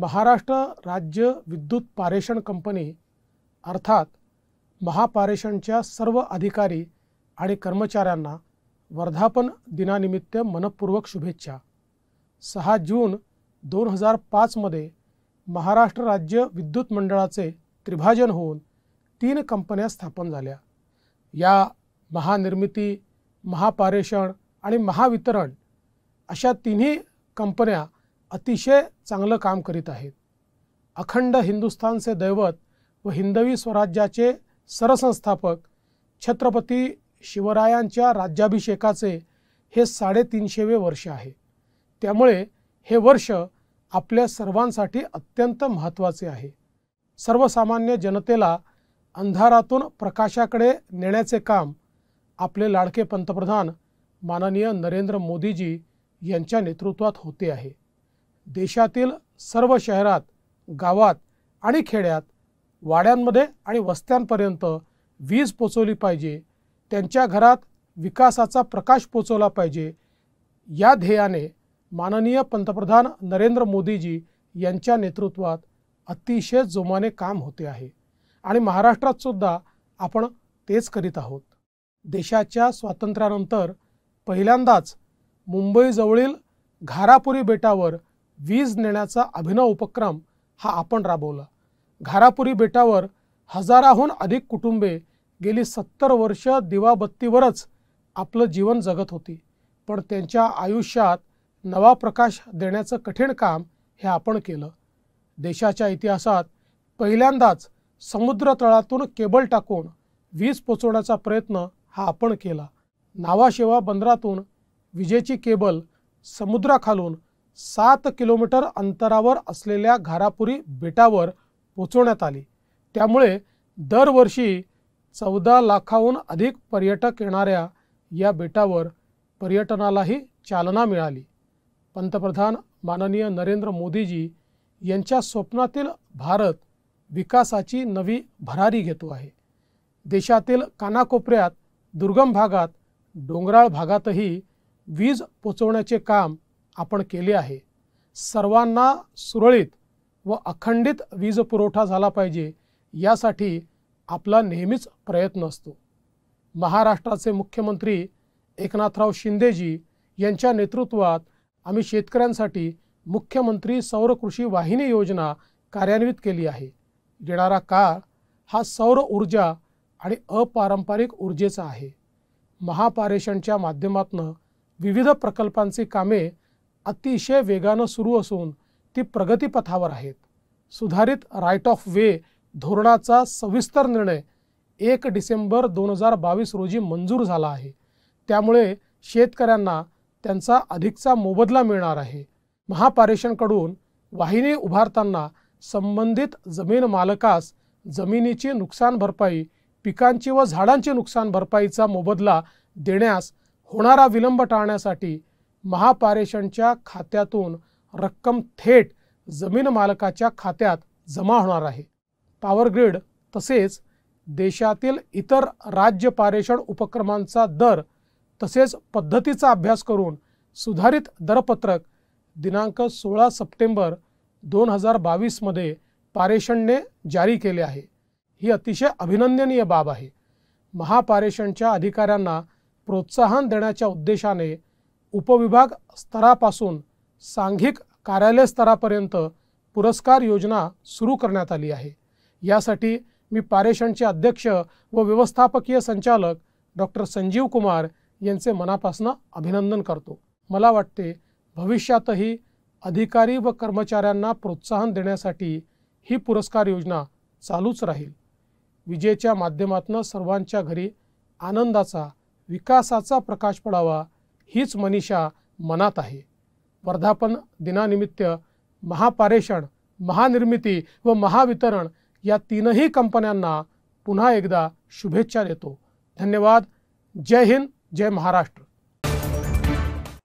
महाराष्ट्र राज्य विद्युत पारेषण कंपनी अर्थात महापारेषणच्या सर्व अधिकारी आणि कर्मचाऱ्यांना वर्धापन दिनानिमित्त मनपूर्वक शुभेच्छा सहा जून दोन हजार पाचमध्ये महाराष्ट्र राज्य विद्युत मंडळाचे त्रिभाजन होऊन तीन कंपन्या स्थापन झाल्या या महानिर्मिती महापारेषण आणि महावितरण अशा तिन्ही कंपन्या अतिशय चांगलं काम करीत आहेत अखंड हिंदुस्थानचे दैवत व हिंदवी स्वराज्याचे सरसंस्थापक छत्रपती शिवरायांच्या राज्याभिषेकाचे हे साडेतीनशेवे वर्ष आहे त्यामुळे हे वर्ष आपल्या सर्वांसाठी अत्यंत महत्त्वाचे आहे सर्वसामान्य जनतेला अंधारातून प्रकाशाकडे नेण्याचे काम आपले लाडके पंतप्रधान माननीय नरेंद्र मोदीजी यांच्या नेतृत्वात होते आहे देशातील सर्व शहरात गावात आणि खेड्यात वाड्यांमध्ये आणि वस्त्यांपर्यंत वीज पोचवली पाहिजे त्यांच्या घरात विकासाचा प्रकाश पोचवला पाहिजे या ध्येयाने माननीय पंतप्रधान नरेंद्र मोदीजी यांच्या नेतृत्वात अतिशय जोमाने काम होते आहे आणि महाराष्ट्रातसुद्धा आपण तेच करीत आहोत देशाच्या स्वातंत्र्यानंतर पहिल्यांदाच मुंबईजवळील घारापुरी बेटावर वीज नेण्याचा अभिनव उपक्रम हा आपण राबवला घारापुरी बेटावर हजाराहून अधिक कुटुंबे गेली सत्तर वर्ष दिवाबत्तीवरच आपलं जीवन जगत होती पण त्यांच्या आयुष्यात नवा प्रकाश देण्याचं कठीण काम हे आपण केलं देशाच्या इतिहासात पहिल्यांदाच समुद्र तळातून केबल टाकून वीज पोचवण्याचा प्रयत्न हा आपण केला नावाशेवा बंदरातून विजेची केबल समुद्राखालून सात किलोमीटर अंतरावर असलेल्या घारापुरी बेटावर पोचवण्यात आली त्यामुळे दरवर्षी चौदा लाखाहून अधिक पर्यटक येणाऱ्या या बेटावर पर्यटनालाही चालना मिळाली पंतप्रधान माननीय नरेंद्र मोदीजी यांच्या स्वप्नातील भारत विकासाची नवी भरारी घेतो आहे देशातील कानाकोपऱ्यात दुर्गम भागात डोंगराळ भागातही वीज पोचवण्याचे काम आपण केले आहे सर्वांना सुरळीत व अखंडित वीज पुरवठा झाला पाहिजे यासाठी आपला नेहमीच प्रयत्न असतो महाराष्ट्राचे मुख्यमंत्री एकनाथराव शिंदेजी यांच्या नेतृत्वात आम्ही शेतकऱ्यांसाठी मुख्यमंत्री सौर कृषी वाहिनी योजना कार्यान्वित केली आहे येणारा काळ हा सौर ऊर्जा आणि अपारंपरिक ऊर्जेचा आहे महापारेषणच्या माध्यमातून विविध प्रकल्पांची कामे अतिशय वेगानं सुरू असून ती प्रगतीपथावर आहेत सुधारित राईट ऑफ वे धोरणाचा सविस्तर निर्णय एक डिसेंबर दोन हजार बावीस रोजी मंजूर झाला आहे त्यामुळे शेतकऱ्यांना त्यांचा अधिकचा मोबदला मिळणार आहे महापारेषणकडून वाहिनी उभारताना संबंधित जमीन मालकास जमिनीची नुकसान भरपाई पिकांची व झाडांची नुकसान भरपाईचा मोबदला देण्यास होणारा विलंब टाळण्यासाठी महापारेषणच्या खात्यातून रक्कम थेट जमीन मालकाच्या खात्यात जमा होणार आहे पॉवर ग्रीड तसेच देशातील इतर राज्य पारेषण उपक्रमांचा दर तसेच पद्धतीचा अभ्यास करून सुधारित दरपत्रक दिनांक सोळा सप्टेंबर दोन हजार बावीसमध्ये पारेषणने जारी केले आहे ही अतिशय अभिनंदनीय बाब आहे महापारेषणच्या अधिकाऱ्यांना प्रोत्साहन देण्याच्या उद्देशाने उपविभाग स्तरापासून सांघिक कार्यालय स्तरापर्यंत पुरस्कार योजना सुरू करण्यात आली आहे यासाठी मी पारेषणचे अध्यक्ष व व्यवस्थापकीय संचालक डॉक्टर संजीव कुमार यांचे मनापासून अभिनंदन करतो मला वाटते भविष्यातही अधिकारी व कर्मचाऱ्यांना प्रोत्साहन देण्यासाठी ही पुरस्कार योजना चालूच राहील विजेच्या माध्यमातून सर्वांच्या घरी आनंदाचा विकासाचा प्रकाश पडावा हीच मनीषा मनात आहे वर्धापन दिनानिमित्त महापारेषण महानिर्मिती व महावितरण या तीनही कंपन्यांना पुन्हा एकदा शुभेच्छा देतो धन्यवाद जय हिंद जय महाराष्ट्र